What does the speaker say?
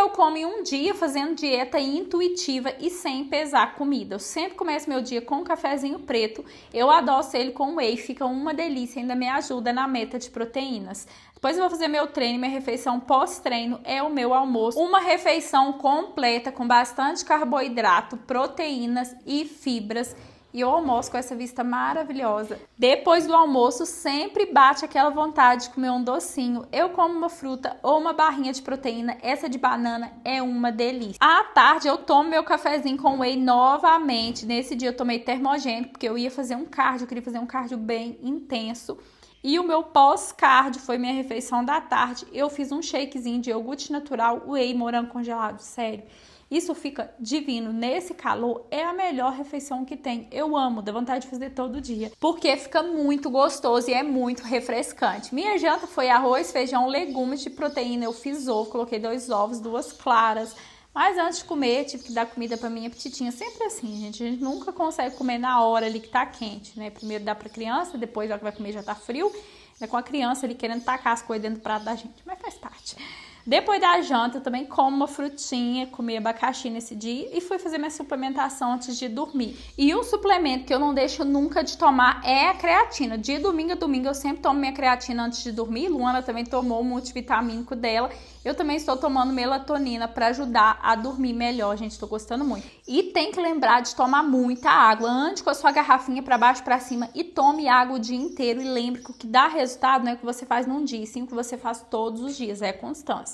eu como em um dia fazendo dieta intuitiva e sem pesar comida. Eu sempre começo meu dia com um cafezinho preto. Eu adoço ele com whey, fica uma delícia, ainda me ajuda na meta de proteínas. Depois eu vou fazer meu treino, minha refeição pós-treino é o meu almoço. Uma refeição completa com bastante carboidrato, proteínas e fibras e eu almoço com essa vista maravilhosa. Depois do almoço, sempre bate aquela vontade de comer um docinho. Eu como uma fruta ou uma barrinha de proteína. Essa de banana é uma delícia. À tarde, eu tomo meu cafezinho com whey novamente. Nesse dia, eu tomei termogênico, porque eu ia fazer um cardio, eu queria fazer um cardio bem intenso. E o meu pós-cardio foi minha refeição da tarde. Eu fiz um shakezinho de iogurte natural, whey, morango congelado, sério. Isso fica divino. Nesse calor é a melhor refeição que tem. Eu amo, dá vontade de fazer todo dia, porque fica muito gostoso e é muito refrescante. Minha janta foi arroz, feijão, legumes de proteína. Eu fiz ovo, coloquei dois ovos, duas claras. Mas antes de comer, tive que dar comida para minha petitinha. Sempre assim, gente. A gente nunca consegue comer na hora ali que tá quente, né? Primeiro dá para criança, depois ela hora que vai comer já tá frio. Né? Com a criança ali querendo tacar as coisas dentro do prato da gente. Mas faz parte. Depois da janta, eu também como uma frutinha, comi abacaxi nesse dia e fui fazer minha suplementação antes de dormir. E um suplemento que eu não deixo nunca de tomar é a creatina. Dia domingo a domingo eu sempre tomo minha creatina antes de dormir. Luana também tomou o multivitamínico dela. Eu também estou tomando melatonina para ajudar a dormir melhor, gente. Estou gostando muito. E tem que lembrar de tomar muita água. Ande com a sua garrafinha para baixo para cima e tome água o dia inteiro. E lembre que o que dá resultado não é o que você faz num dia, sim o que você faz todos os dias. É constância.